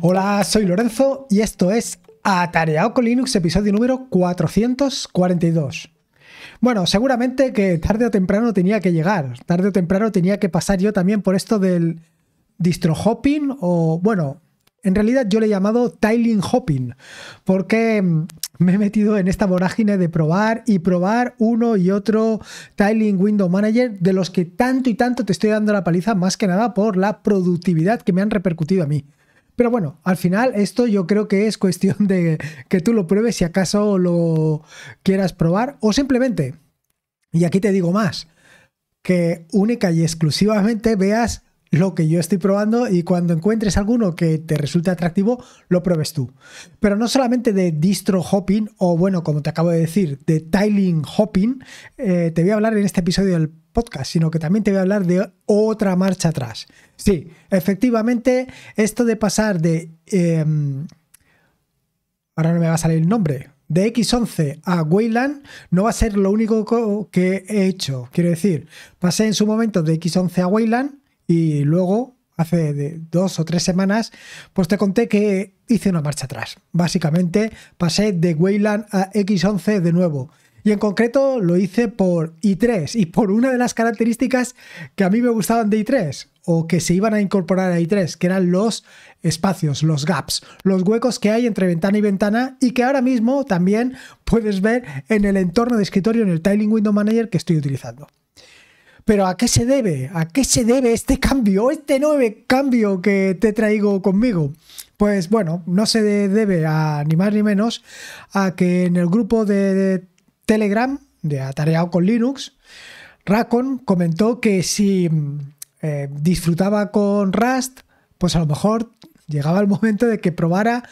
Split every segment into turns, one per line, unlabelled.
Hola, soy Lorenzo y esto es Atareado con Linux, episodio número 442. Bueno, seguramente que tarde o temprano tenía que llegar, tarde o temprano tenía que pasar yo también por esto del distro hopping o, bueno, en realidad yo le he llamado tiling hopping porque mm, me he metido en esta vorágine de probar y probar uno y otro Tiling Window Manager de los que tanto y tanto te estoy dando la paliza más que nada por la productividad que me han repercutido a mí. Pero bueno, al final esto yo creo que es cuestión de que tú lo pruebes si acaso lo quieras probar o simplemente, y aquí te digo más, que única y exclusivamente veas lo que yo estoy probando y cuando encuentres alguno que te resulte atractivo, lo pruebes tú. Pero no solamente de distro hopping o bueno, como te acabo de decir, de tiling hopping, eh, te voy a hablar en este episodio del podcast, sino que también te voy a hablar de otra marcha atrás. Sí, efectivamente, esto de pasar de... Em, ahora no me va a salir el nombre, de X11 a Wayland no va a ser lo único que he hecho. Quiero decir, pasé en su momento de X11 a Wayland y luego, hace dos o tres semanas, pues te conté que hice una marcha atrás. Básicamente pasé de Wayland a X11 de nuevo. Y en concreto lo hice por i3 y por una de las características que a mí me gustaban de i3 o que se iban a incorporar a i3, que eran los espacios, los gaps, los huecos que hay entre ventana y ventana y que ahora mismo también puedes ver en el entorno de escritorio, en el Tiling Window Manager que estoy utilizando. Pero ¿a qué se debe? ¿A qué se debe este cambio, este nuevo cambio que te traigo conmigo? Pues bueno, no se debe a ni más ni menos a que en el grupo de Telegram de Atareado con Linux, Racon comentó que si mm, eh, disfrutaba con Rust, pues a lo mejor llegaba el momento de que probara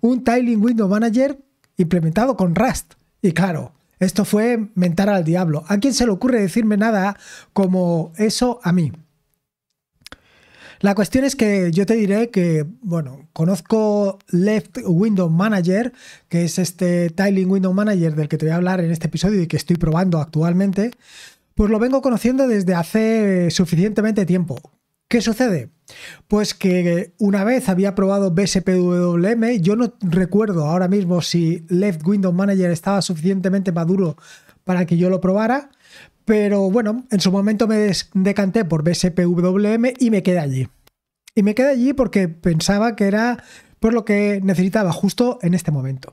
un Tiling Window Manager implementado con Rust. Y claro, esto fue mentar al diablo. ¿A quién se le ocurre decirme nada como eso a mí? La cuestión es que yo te diré que, bueno, conozco Left Window Manager, que es este Tiling Window Manager del que te voy a hablar en este episodio y que estoy probando actualmente. Pues lo vengo conociendo desde hace suficientemente tiempo. ¿Qué sucede? Pues que una vez había probado BSPWM, yo no recuerdo ahora mismo si Left Window Manager estaba suficientemente maduro para que yo lo probara, pero bueno, en su momento me decanté por BSPWM y me quedé allí. Y me quedé allí porque pensaba que era por pues, lo que necesitaba justo en este momento.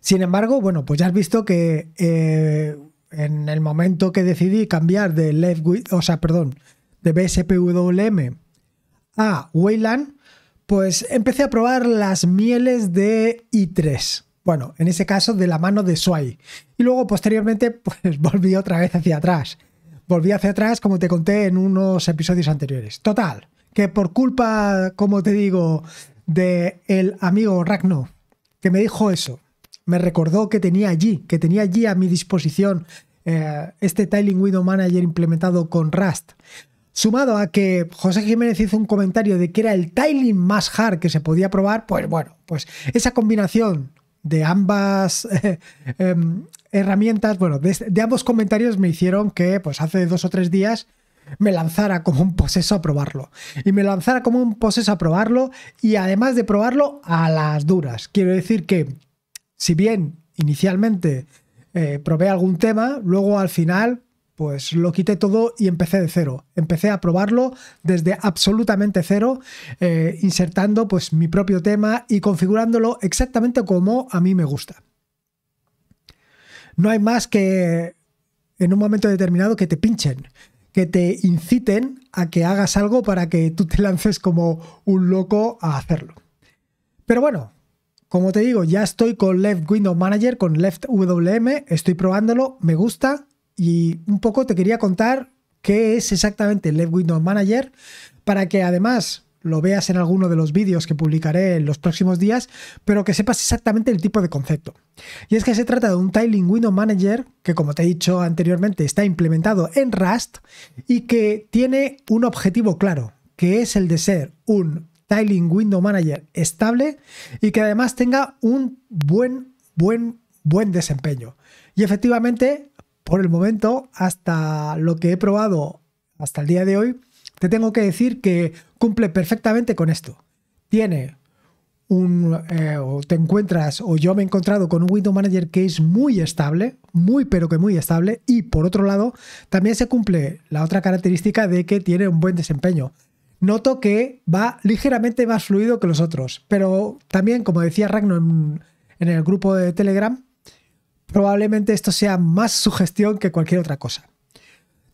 Sin embargo, bueno, pues ya has visto que eh, en el momento que decidí cambiar de Left, o sea, perdón, de BSPWM a ah, Wayland, pues empecé a probar las mieles de i3. Bueno, en ese caso de la mano de Sway. Y luego posteriormente pues volví otra vez hacia atrás. Volví hacia atrás como te conté en unos episodios anteriores. Total, que por culpa, como te digo, de el amigo Ragno, que me dijo eso, me recordó que tenía allí, que tenía allí a mi disposición eh, este Tiling Window Manager implementado con Rust Sumado a que José Jiménez hizo un comentario de que era el tiling más hard que se podía probar, pues bueno, pues esa combinación de ambas eh, em, herramientas, bueno, este, de, ambos comentarios me hicieron que pues hace dos o tres días me lanzara como un poseso a probarlo. Y me lanzara como un poseso a probarlo y además de probarlo a las duras. Quiero decir que si bien inicialmente eh, probé algún tema, luego al final pues lo quité todo y empecé de cero. Empecé a probarlo desde absolutamente cero, eh, insertando pues mi propio tema y configurándolo exactamente como a mí me gusta. No hay más que en un momento determinado que te pinchen, que te inciten a que hagas algo para que tú te lances como un loco a hacerlo. Pero bueno, como te digo, ya estoy con Left Window Manager, con Left WM, estoy probándolo, me gusta, y un poco te quería contar qué es exactamente el Window Manager para que además lo veas en alguno de los vídeos que publicaré en los próximos días, pero que sepas exactamente el tipo de concepto. Y es que se trata de un Tiling Window Manager que, como te he dicho anteriormente, está implementado en Rust y que tiene un objetivo claro, que es el de ser un Tiling Window Manager estable y que además tenga un buen, buen, buen desempeño. Y efectivamente, por el momento, hasta lo que he probado hasta el día de hoy, te tengo que decir que cumple perfectamente con esto. Tiene un, eh, o te encuentras, o yo me he encontrado con un Window Manager que es muy estable, muy pero que muy estable, y por otro lado, también se cumple la otra característica de que tiene un buen desempeño. Noto que va ligeramente más fluido que los otros, pero también, como decía Ragnar en el grupo de Telegram, probablemente esto sea más sugestión que cualquier otra cosa.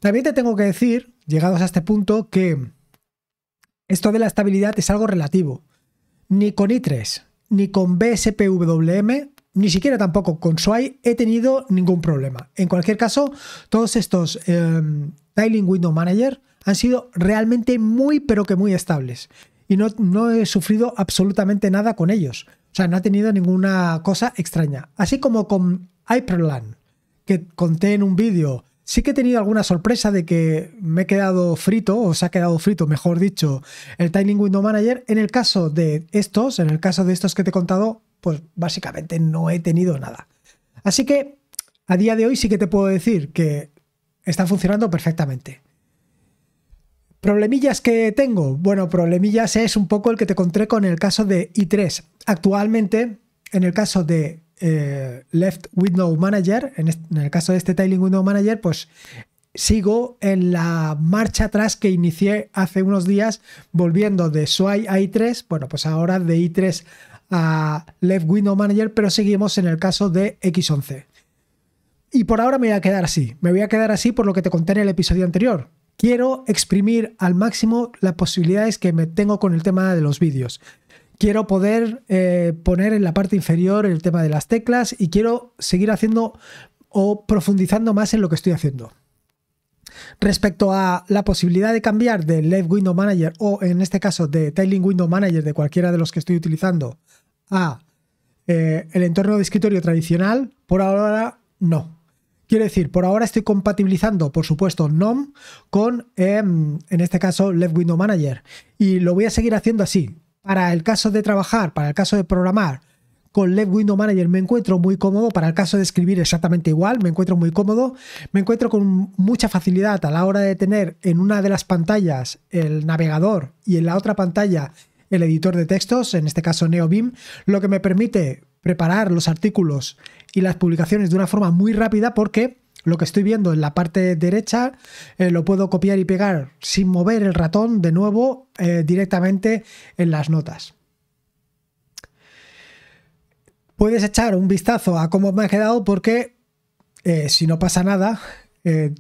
También te tengo que decir, llegados a este punto, que esto de la estabilidad es algo relativo. Ni con i3, ni con BSPWM, ni siquiera tampoco con SWAI he tenido ningún problema. En cualquier caso, todos estos em, Tiling Window Manager han sido realmente muy, pero que muy estables. Y no, no he sufrido absolutamente nada con ellos. O sea, no ha tenido ninguna cosa extraña. Así como con Hyperland, que conté en un vídeo. Sí que he tenido alguna sorpresa de que me he quedado frito, o se ha quedado frito, mejor dicho, el Timing Window Manager. En el caso de estos, en el caso de estos que te he contado, pues básicamente no he tenido nada. Así que a día de hoy sí que te puedo decir que está funcionando perfectamente. ¿Problemillas que tengo? Bueno, problemillas es un poco el que te encontré con el caso de i3. Actualmente, en el caso de eh, left Window Manager, en, el caso de este Tiling Window Manager, pues sigo en la marcha atrás que inicié hace unos días volviendo de Sway a i3, bueno, pues ahora de i3 a Left Window Manager, pero seguimos en el caso de X11. Y por ahora me voy a quedar así, me voy a quedar así por lo que te conté en el episodio anterior. Quiero exprimir al máximo las posibilidades que me tengo con el tema de los vídeos quiero poder eh, poner en la parte inferior el tema de las teclas y quiero seguir haciendo o profundizando más en lo que estoy haciendo. Respecto a la posibilidad de cambiar de Left Window Manager o en este caso de Tiling Window Manager de cualquiera de los que estoy utilizando a eh, el entorno de escritorio tradicional, por ahora no. Quiero decir, por ahora estoy compatibilizando, por supuesto, NOM con, em, en este caso, Left Window Manager. Y lo voy a seguir haciendo así para el caso de trabajar, para el caso de programar, con led Window Manager me encuentro muy cómodo, para el caso de escribir exactamente igual, me encuentro muy cómodo, me encuentro con mucha facilidad a la hora de tener en una de las pantallas el navegador y en la otra pantalla el editor de textos, en este caso NeoBeam, lo que me permite preparar los artículos y las publicaciones de una forma muy rápida porque lo que estoy viendo en la parte derecha eh, lo puedo copiar y pegar sin mover el ratón de nuevo eh, directamente en las notas. Puedes echar un vistazo a cómo me ha quedado porque eh, si no pasa nada,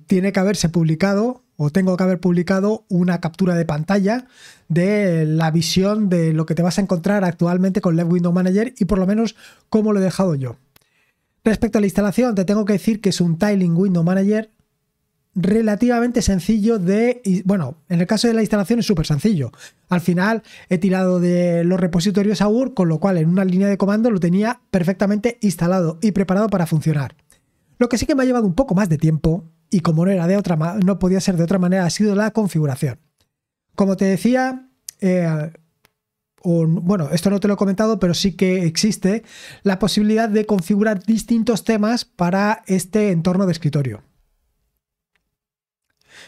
tiene que haberse publicado o tengo que haber publicado una captura de pantalla de la visión de lo que te vas a encontrar actualmente con Left Window Manager y por lo menos cómo lo he dejado yo. Respecto a la instalación, te tengo que decir que es un Tiling Window Manager relativamente sencillo de... Bueno, en el caso de la instalación es súper sencillo. Al final he tirado de los repositorios AUR, con lo cual en una línea de comando lo tenía perfectamente instalado y preparado para funcionar. Lo que sí que me ha llevado un poco más de tiempo, y como no, era de otra, no podía ser de otra manera, ha sido la configuración. Como te decía, eh, bueno, esto no te lo he comentado, pero sí que existe la posibilidad de configurar distintos temas para este entorno de escritorio.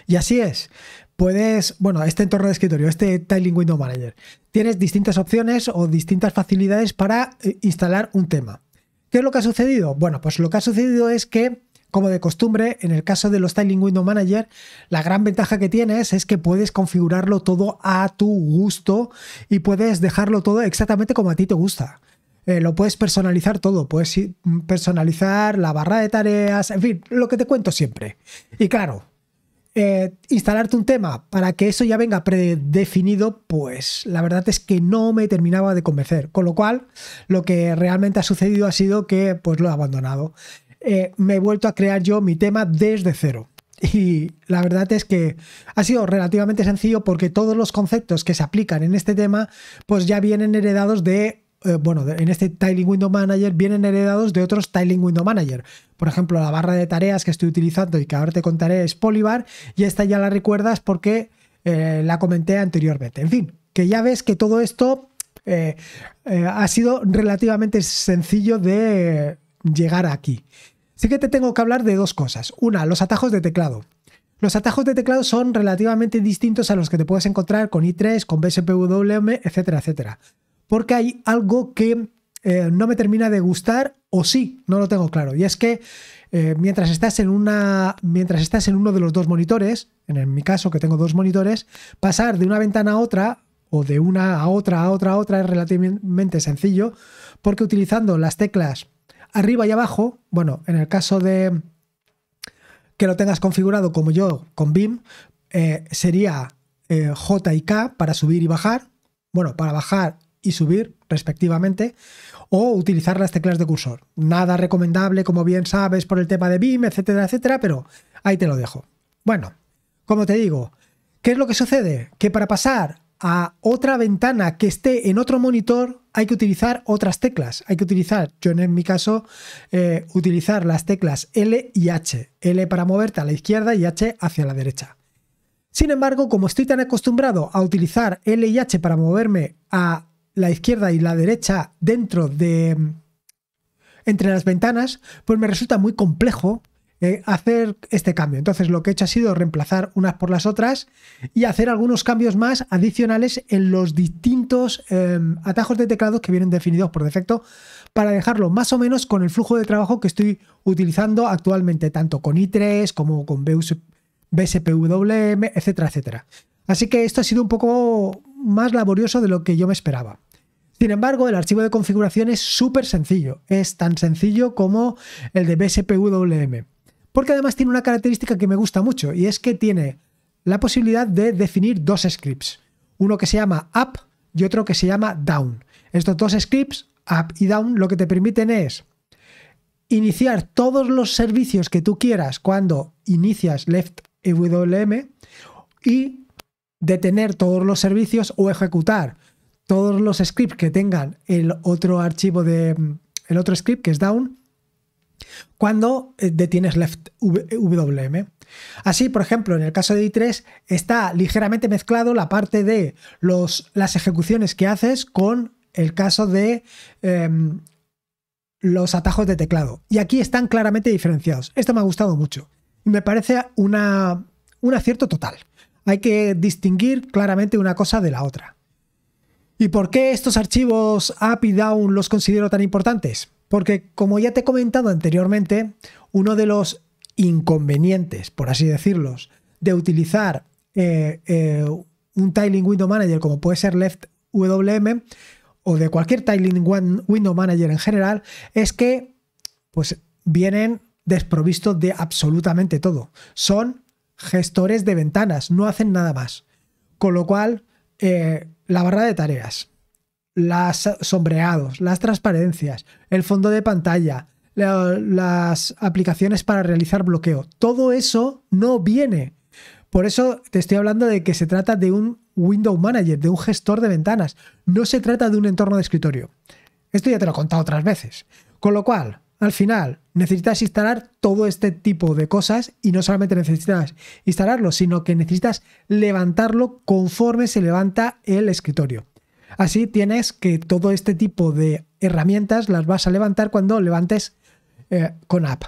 Y así es. Puedes, bueno, este entorno de escritorio, este Tiling Window Manager, tienes distintas opciones o distintas facilidades para eh, instalar un tema. ¿Qué es lo que ha sucedido? Bueno, pues lo que ha sucedido es que como de costumbre, en el caso de los Styling Window Manager, la gran ventaja que tienes es que puedes configurarlo todo a tu gusto y puedes dejarlo todo exactamente como a ti te gusta. Eh, lo puedes personalizar todo, puedes mm, personalizar la barra de tareas, en fin, lo que te cuento siempre. Y claro, eh, instalarte un tema para que eso ya venga predefinido, pues la verdad es que no me terminaba de convencer. Con lo cual, lo que realmente ha sucedido ha sido que pues lo he abandonado. Eh, me he vuelto a crear yo mi tema desde cero. Y la verdad es que ha sido relativamente sencillo porque todos los conceptos que se aplican en este tema, pues ya vienen heredados de, eh, bueno, en este Tiling Window Manager, vienen heredados de otros Tiling Window Manager. Por ejemplo, la barra de tareas que estoy utilizando y que ahora te contaré es Polybar, y esta ya la recuerdas porque eh, la comenté anteriormente. En fin, que ya ves que todo esto ha sido relativamente sencillo de llegar aquí. Sí que te tengo que hablar de dos cosas. Una, los atajos de teclado. Los atajos de teclado son relativamente distintos a los que te puedes encontrar con i3, con BSPWM, etcétera, etcétera. Porque hay algo que eh, no me termina de gustar o sí, no lo tengo claro. Y es que eh, mientras, estás en una, mientras estás en uno de los dos monitores, en mi caso que tengo dos monitores, pasar de una ventana a otra o de una a otra, a otra, a otra es relativamente sencillo, porque utilizando las teclas arriba y abajo, bueno, en el caso de que lo tengas configurado como yo con BIM, eh, sería eh, J y K para subir y bajar, bueno, para bajar y subir respectivamente, o utilizar las teclas de cursor. Nada recomendable, como bien sabes, por el tema de BIM, etcétera, etcétera, pero ahí te lo dejo. Bueno, como te digo, ¿qué es lo que sucede? Que para pasar a otra ventana que esté en otro monitor, hay que utilizar otras teclas. Hay que utilizar, yo en mi caso, eh, utilizar las teclas L y H. L para moverte a la izquierda y H hacia la derecha. Sin embargo, como estoy tan acostumbrado a utilizar L y H para moverme a la izquierda y la derecha dentro de entre las ventanas, pues me resulta muy complejo eh, hacer este cambio. Entonces lo que he hecho ha sido reemplazar unas por las otras y hacer algunos cambios más adicionales en los distintos em, atajos de teclados que vienen definidos por defecto para dejarlo más o menos con el flujo de trabajo que estoy utilizando actualmente, tanto con i3 como con BSPWM, etcétera, etcétera. Así que esto ha sido un poco más laborioso de lo que yo me esperaba. Sin embargo, el archivo de configuración es súper sencillo. Es tan sencillo como el de BSPWM. Porque además tiene una característica que me gusta mucho y es que tiene la posibilidad de definir dos scripts. Uno que se llama up y otro que se llama down. Estos dos scripts, up y down, lo que te permiten es iniciar todos los servicios que tú quieras cuando inicias left y detener todos los servicios o ejecutar todos los scripts que tengan el otro archivo de mm, el otro script que es down cuando eh, detienes left eh, WM. Así, por ejemplo, en el caso de i3 está ligeramente mezclado la parte de las ejecuciones que haces con el caso de em, los atajos de teclado. Y aquí están claramente diferenciados. Esto me ha gustado mucho. Y me parece un acierto total. Hay que distinguir claramente una cosa de la otra. ¿Y por qué estos archivos up y Down los considero tan importantes? Porque como ya te he comentado anteriormente, uno de los inconvenientes, por así decirlos, de utilizar eh, eh, un Tiling Window Manager como puede ser Left WM o de cualquier Tiling Window Manager en general, es que pues vienen desprovistos de absolutamente todo. Son gestores de ventanas, no hacen nada más. Con lo cual, eh, la barra de tareas, las sombreados, las transparencias, el fondo de pantalla, las aplicaciones para realizar bloqueo. Todo eso no viene. Por eso te estoy hablando de que se trata de un Window Manager, de un gestor de ventanas. No se trata de un entorno de escritorio. Esto ya te lo he contado otras veces. Con lo cual, al final, necesitas instalar todo este tipo de cosas y no solamente necesitas instalarlo, sino que necesitas levantarlo conforme se levanta el escritorio. Así tienes que todo este tipo de herramientas las vas a levantar cuando levantes eh, con app.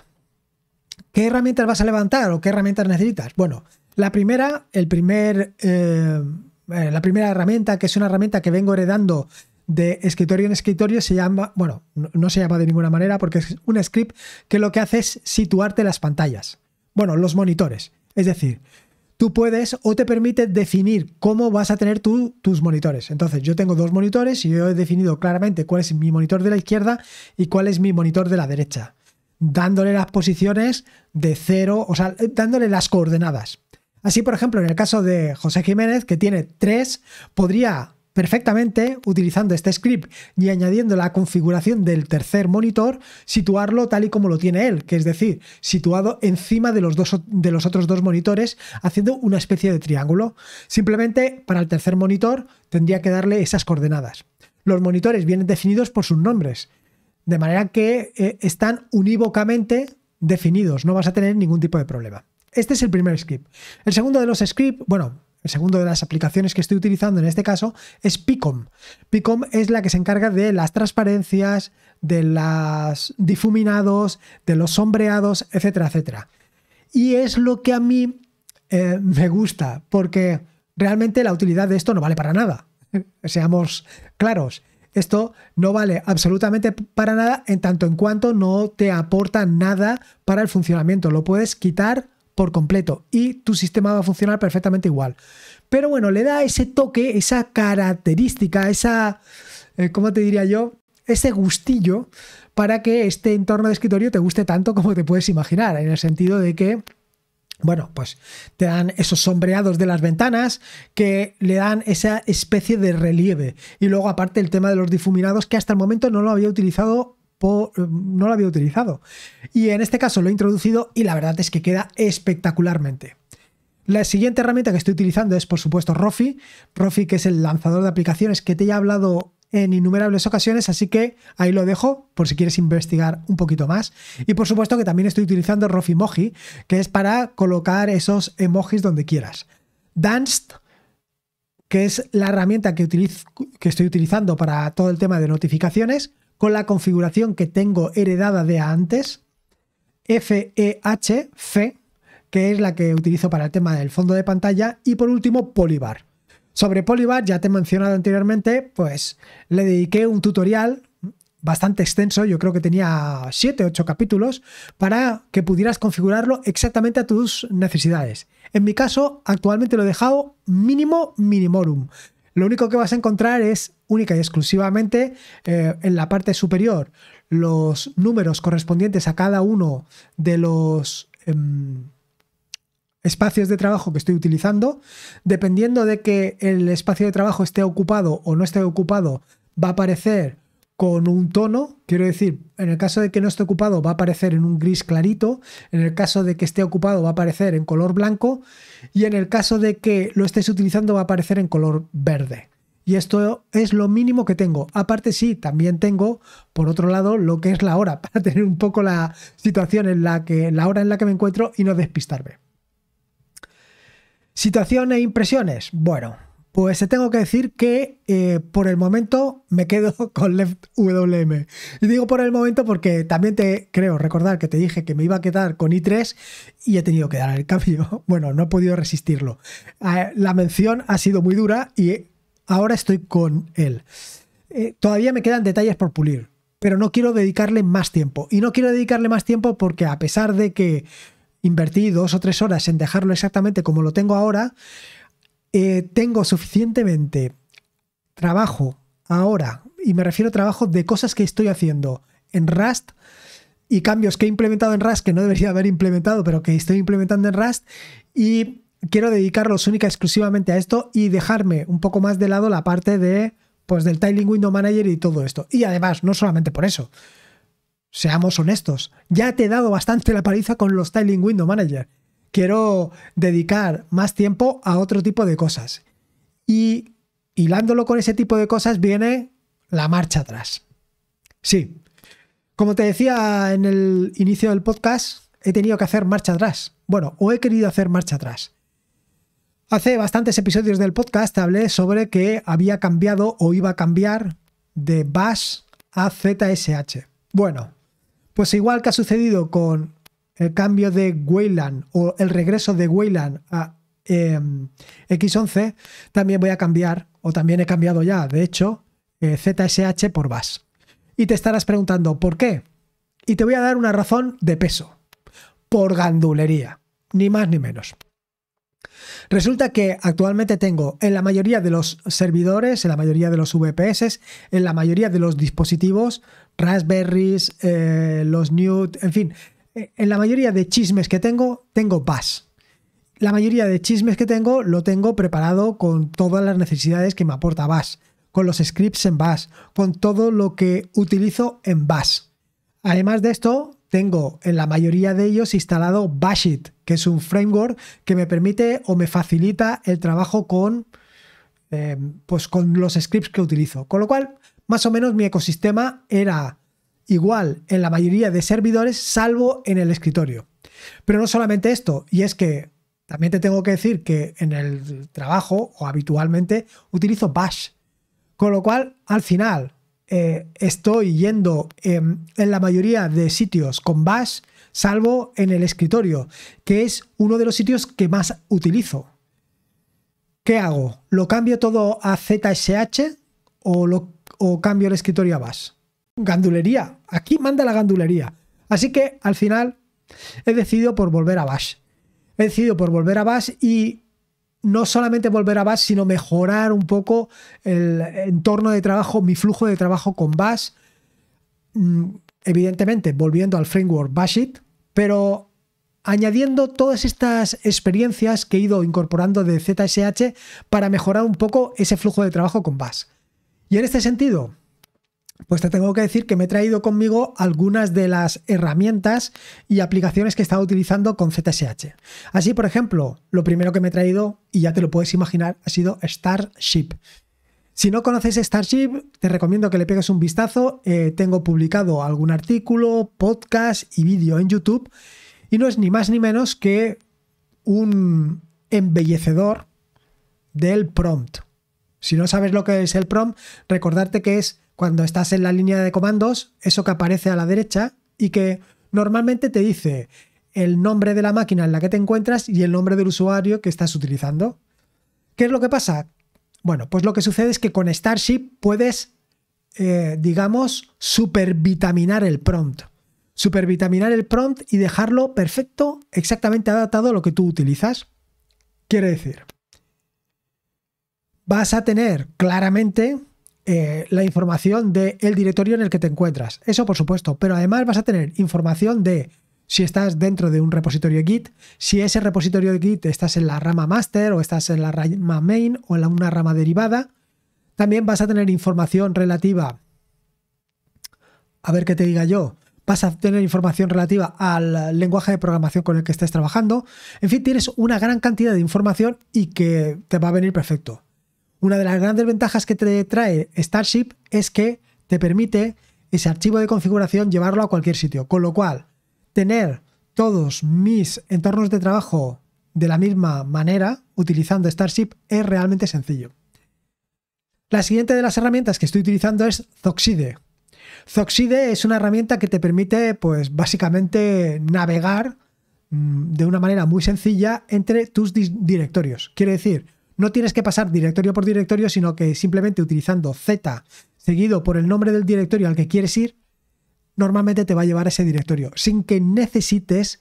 ¿Qué herramientas vas a levantar o qué herramientas necesitas? Bueno, la primera, el primer, eh, eh, la primera herramienta, que es una herramienta que vengo heredando de escritorio en escritorio, se llama, bueno, no, no se llama de ninguna manera porque es un script que lo que hace es situarte las pantallas, bueno, los monitores. Es decir, tú puedes o te permite definir cómo vas a tener tú tus monitores. Entonces, yo tengo dos monitores y yo he definido claramente cuál es mi monitor de la izquierda y cuál es mi monitor de la derecha, dándole las posiciones de cero, o sea, dándole las coordenadas. Así, por ejemplo, en el caso de José Jiménez, que tiene tres, podría perfectamente utilizando este script y añadiendo la configuración del tercer monitor, situarlo tal y como lo tiene él, que es decir, situado encima de los, dos, de los otros dos monitores, haciendo una especie de triángulo. Simplemente para el tercer monitor tendría que darle esas coordenadas. Los monitores vienen definidos por sus nombres, de manera que eh, están unívocamente definidos, no vas a tener ningún tipo de problema. Este es el primer script. El segundo de los scripts, bueno, el segundo de las aplicaciones que estoy utilizando en este caso es Picom. Picom es la que se encarga de las transparencias, de los difuminados, de los sombreados, etcétera, etcétera. Y es lo que a mí eh, me gusta, porque realmente la utilidad de esto no vale para nada. Seamos claros. Esto no vale absolutamente para nada en tanto en cuanto no te aporta nada para el funcionamiento. Lo puedes quitar por completo y tu sistema va a funcionar perfectamente igual. Pero bueno, le da ese toque, esa característica, esa, eh, ¿cómo te diría yo? Ese gustillo para que este entorno de escritorio te guste tanto como te puedes imaginar, en el sentido de que bueno, pues te dan esos sombreados de las ventanas que le dan esa especie de relieve. Y luego aparte el tema de los difuminados que hasta el momento no lo había utilizado eh, no lo había utilizado. Y en este caso lo he introducido y la verdad es que queda espectacularmente. La siguiente herramienta que estoy utilizando es, por supuesto, Rofi. Rofi, que es el lanzador de aplicaciones que te he hablado en innumerables ocasiones, así que ahí lo dejo por si quieres investigar un poquito más. Y por supuesto que también estoy utilizando Rofi Moji, que es para colocar esos emojis donde quieras. Danced, que es la herramienta que, utilizo, que estoy utilizando para todo el tema de notificaciones con la configuración que tengo heredada de antes, FEH, que es la que utilizo para el tema del fondo de pantalla, y por último Polybar. Sobre Polybar, ya te he mencionado anteriormente, pues le dediqué un tutorial bastante extenso, yo creo que tenía 7, 8 capítulos, para que pudieras configurarlo exactamente a tus necesidades. En mi caso, actualmente lo he dejado mínimo minimorum, lo único que vas a encontrar es única y exclusivamente eh, en la parte superior los números correspondientes a cada uno de los em, espacios de trabajo que estoy utilizando. Dependiendo de que el espacio de trabajo esté ocupado o no esté ocupado, va a aparecer con un tono. Quiero decir, en el caso de que no esté ocupado va a aparecer en un gris clarito, en el caso de que esté ocupado va a aparecer en color blanco y en el caso de que lo estés utilizando va a aparecer en color verde. Y esto es lo mínimo que tengo. Aparte sí, también tengo, por otro lado, lo que es la hora, para tener un poco la situación en la que, la hora en la que me encuentro y no despistarme. Situación e impresiones. Bueno, pues te tengo que decir que eh, por el momento me quedo con Left WM. Y digo por el momento porque también te creo recordar que te dije que me iba a quedar con i3 y he tenido que dar el cambio. Bueno, no he podido resistirlo. Ah, la mención ha sido muy dura y ahora estoy con él. Eh, todavía me quedan detalles por pulir, pero no quiero dedicarle más tiempo. Y no quiero dedicarle más tiempo porque a pesar de que invertí dos o tres horas en dejarlo exactamente como lo tengo ahora, eh, tengo suficientemente trabajo ahora, y me refiero a trabajo de cosas que estoy haciendo en Rust y cambios que he implementado en Rust que no debería haber implementado, pero que estoy implementando en Rust y quiero dedicarlos única y exclusivamente a esto y dejarme un poco más de lado la parte de pues del Tiling Window Manager y todo esto. Y además, no solamente por eso. Seamos honestos, ya te he dado bastante la paliza con los Tiling Window Manager quiero dedicar más tiempo a otro tipo de cosas. Y hilándolo con ese tipo de cosas viene la marcha atrás. Sí, como te decía en el inicio del podcast, he tenido que hacer marcha atrás. Bueno, o he querido hacer marcha atrás. Hace bastantes episodios del podcast hablé sobre que había cambiado o iba a cambiar de Bash a ZSH. Bueno, pues igual que ha sucedido con el cambio de Wayland o el regreso de Wayland a em, X11, también voy a cambiar, o también he cambiado ya, de hecho, ZSH eh, por BAS. Y te estarás preguntando, ¿por qué? Y te voy a dar una razón de peso. Por gandulería, ni más ni menos. Resulta que actualmente tengo en la mayoría de los servidores, en la mayoría de los VPS, en la mayoría de los dispositivos, Raspberries, eh, los Newt, en fin, eh, en la mayoría de chismes que tengo, tengo Bash. La mayoría de chismes que tengo lo tengo preparado con todas las necesidades que me aporta Bash, con los scripts en Bash, con todo lo que utilizo en Bash. Además de esto, tengo en la mayoría de ellos instalado Bashit, que es un framework que me permite o me facilita el trabajo con, eh, pues con los scripts que utilizo. Con lo cual, más o menos mi ecosistema era igual en la mayoría de servidores, salvo en el escritorio. Pero no solamente esto, y es que también te tengo que decir que en el trabajo o habitualmente utilizo Bash. Con lo cual, al final, eh, estoy yendo em, en la mayoría de sitios con Bash, salvo en el escritorio, que es uno de los sitios que más utilizo. ¿Qué hago? ¿Lo cambio todo a ZSH o cambio el escritorio a Bash? gandulería. Aquí manda la gandulería. Así que al final he decidido por volver a Bash. He decidido por volver a Bash y no solamente volver a Bash, sino mejorar un poco el entorno de trabajo, mi flujo de trabajo con Bash. Mm, evidentemente, volviendo al framework Bashit, pero añadiendo todas estas experiencias que he ido incorporando de ZSH para mejorar un poco ese flujo de trabajo con Bash. Y en este sentido, pues te tengo que decir que me he traído conmigo algunas de las herramientas y aplicaciones que he estado utilizando con ZSH. Así, por ejemplo, lo primero que me he traído, y ya te lo puedes imaginar, ha sido Starship. Si no conoces Starship, te recomiendo que le pegues un vistazo. Eh, tengo publicado algún artículo, podcast y vídeo en YouTube. Y no es ni más ni menos que un embellecedor del prompt. Si no sabes lo que es el prompt, recordarte que es cuando estás en la línea de comandos, eso que aparece a la derecha y que normalmente te dice el nombre de la máquina en la que te encuentras y el nombre del usuario que estás utilizando. ¿Qué es lo que pasa? Bueno, pues lo que sucede es que con Starship puedes, eh, digamos, supervitaminar el prompt. Supervitaminar el prompt y dejarlo perfecto, exactamente adaptado a lo que tú utilizas. Quiere decir, vas a tener claramente eh, la información del directorio en el que te encuentras. Eso por supuesto, pero además vas a tener información de si estás dentro de un repositorio Git, si ese repositorio de Git estás en la rama master o estás en la rama main o en una rama derivada. También vas a tener información relativa, a ver qué te diga yo, vas a tener información relativa al lenguaje de programación con el que estés trabajando. En fin, tienes una gran cantidad de información y que te va a venir perfecto. Una de las grandes ventajas que te trae Starship es que te permite ese archivo de configuración llevarlo a cualquier sitio, con lo cual tener todos mis entornos de trabajo de la misma manera utilizando Starship es realmente sencillo. La siguiente de las herramientas que estoy utilizando es Zoxide. Zoxide es una herramienta que te permite, pues básicamente, navegar mm, de una manera muy sencilla entre tus directorios. Quiere decir, no tienes que pasar directorio por directorio, sino que simplemente utilizando Z seguido por el nombre del directorio al que quieres ir, normalmente te va a llevar a ese directorio, sin que necesites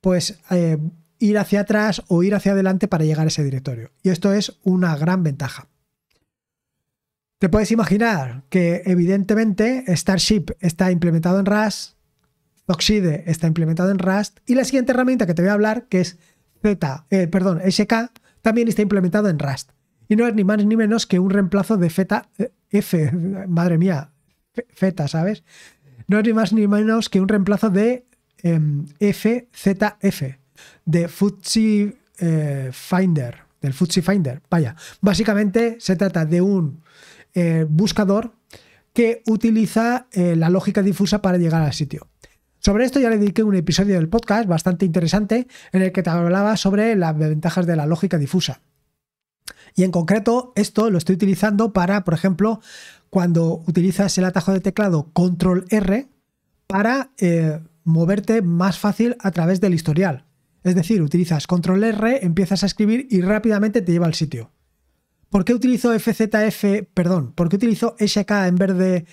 pues eh, ir hacia atrás o ir hacia adelante para llegar a ese directorio. Y esto es una gran ventaja. Te puedes imaginar que evidentemente Starship está implementado en Rust, Oxide está implementado en Rust y la siguiente herramienta que te voy a hablar, que es Z, eh, perdón, SK, también está implementado en Rust. Y no es ni más ni menos que un reemplazo de feta eh, F, madre mía, feta, ¿sabes? No es ni más ni menos que un reemplazo de FZF, em, de Futsi eh, Finder, del Futsi Finder. Vaya, básicamente se trata de un eh, buscador que utiliza la lógica difusa para llegar al sitio. Sobre esto ya le dediqué un episodio del podcast bastante interesante en el que te hablaba sobre las ventajas de la lógica difusa. Y en concreto, esto lo estoy utilizando para, por ejemplo, cuando utilizas el atajo de teclado control R para eh, moverte más fácil a través del historial. Es decir, utilizas control R, empiezas a escribir y rápidamente te lleva al sitio. ¿Por qué utilizo FZF, perdón, por qué utilizo SK en vez de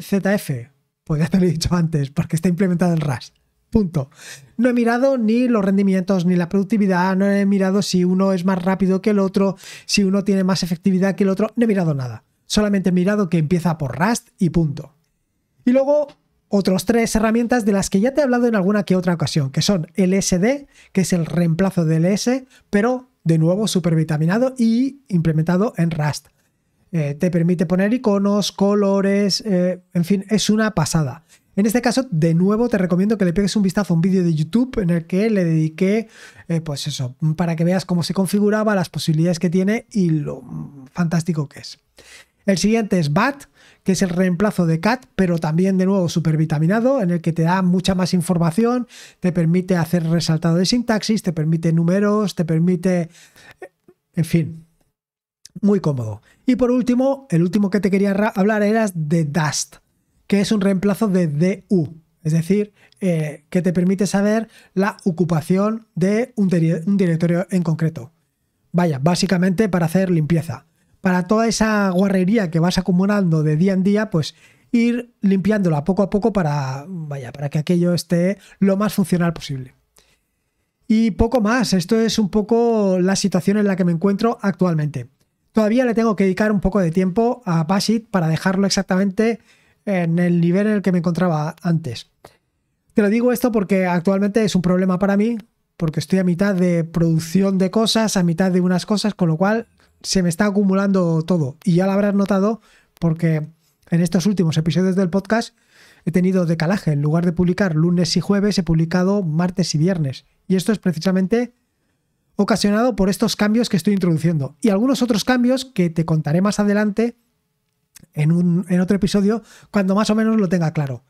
FZF? Eh, ya te lo he dicho antes, porque está implementado en Rust Punto. No he mirado ni los rendimientos, ni la productividad, no he mirado si uno es más rápido que el otro, si uno tiene más efectividad que el otro, no he mirado nada. Solamente he mirado que empieza por Rust y punto. Y luego otros tres herramientas de las que ya te he hablado en alguna que otra ocasión, que son LSD, que es el reemplazo del S, pero de nuevo supervitaminado y implementado en Rust. Eh, te permite poner iconos, colores, eh, en fin, es una pasada. En este caso, de nuevo, te recomiendo que le pegues un vistazo a un vídeo de YouTube en el que le dediqué, eh, pues eso, para que veas cómo se configuraba, las posibilidades que tiene y lo fantástico que es. El siguiente es BAT, que es el reemplazo de CAT, pero también de nuevo supervitaminado, en el que te da mucha más información, te permite hacer resaltado de sintaxis, te permite números, te permite... En fin, muy cómodo. Y por último, el último que te quería hablar era de Dust, que es un reemplazo de DU, es decir, eh, que te permite saber la ocupación de un, directorio en concreto. Vaya, básicamente para hacer limpieza. Para toda esa guarrería que vas acumulando de día en día, pues ir limpiándola poco a poco para, vaya, para que aquello esté lo más funcional posible. Y poco más, esto es un poco la situación en la que me encuentro actualmente. Todavía le tengo que dedicar un poco de tiempo a Bashit para dejarlo exactamente en el nivel en el que me encontraba antes. Te lo digo esto porque actualmente es un problema para mí, porque estoy a mitad de producción de cosas, a mitad de unas cosas, con lo cual se me está acumulando todo. Y ya lo habrás notado porque en estos últimos episodios del podcast he tenido decalaje. En lugar de publicar lunes y jueves, he publicado martes y viernes. Y esto es precisamente ocasionado por estos cambios que estoy introduciendo y algunos otros cambios que te contaré más adelante en, otro episodio cuando más o menos lo tenga claro.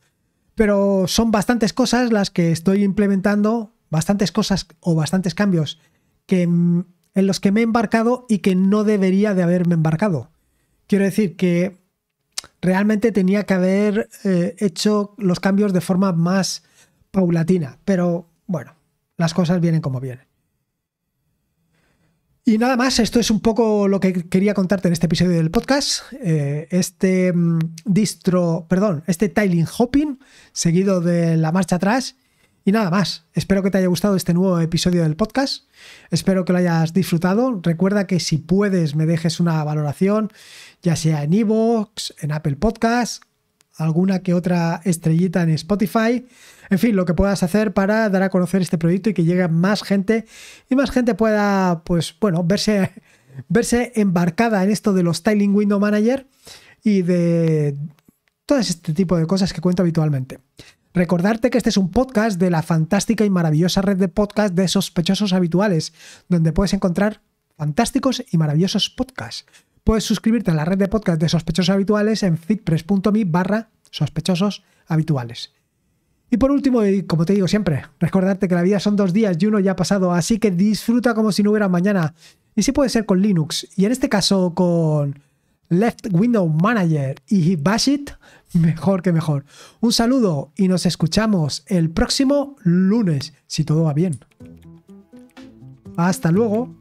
Pero son bastantes cosas las que estoy implementando, bastantes cosas o bastantes cambios que, mm, en los que me he embarcado y que no debería de haberme embarcado. Quiero decir que realmente tenía que haber eh, hecho los cambios de forma más paulatina, pero bueno, las cosas vienen como vienen. Y nada más, esto es un poco lo que quería contarte en este episodio del podcast. Eh, este mm, distro, perdón, este tiling hopping, seguido de la marcha atrás. Y nada más, espero que te haya gustado este nuevo episodio del podcast, espero que lo hayas disfrutado. Recuerda que si puedes me dejes una valoración, ya sea en iVoox, en Apple Podcasts alguna que otra estrellita en Spotify. En fin, lo que puedas hacer para dar a conocer este proyecto y que llegue más gente y más gente pueda, pues bueno, verse, verse embarcada en esto de los Styling Window Manager y de todo este tipo de cosas que cuento habitualmente. Recordarte que este es un podcast de la fantástica y maravillosa red de podcast de sospechosos habituales, donde puedes encontrar fantásticos y maravillosos podcasts puedes suscribirte a la red de podcast de sospechosos habituales en fitpress.me barra sospechosos habituales. Y por último, y como te digo siempre, recordarte que la vida son dos días y uno ya ha pasado, así que disfruta como si no hubiera mañana. Y si puede ser con Linux, y en este caso con Left Window Manager y Bashit, mejor que mejor. Un saludo y nos escuchamos el próximo lunes, si todo va bien. Hasta luego.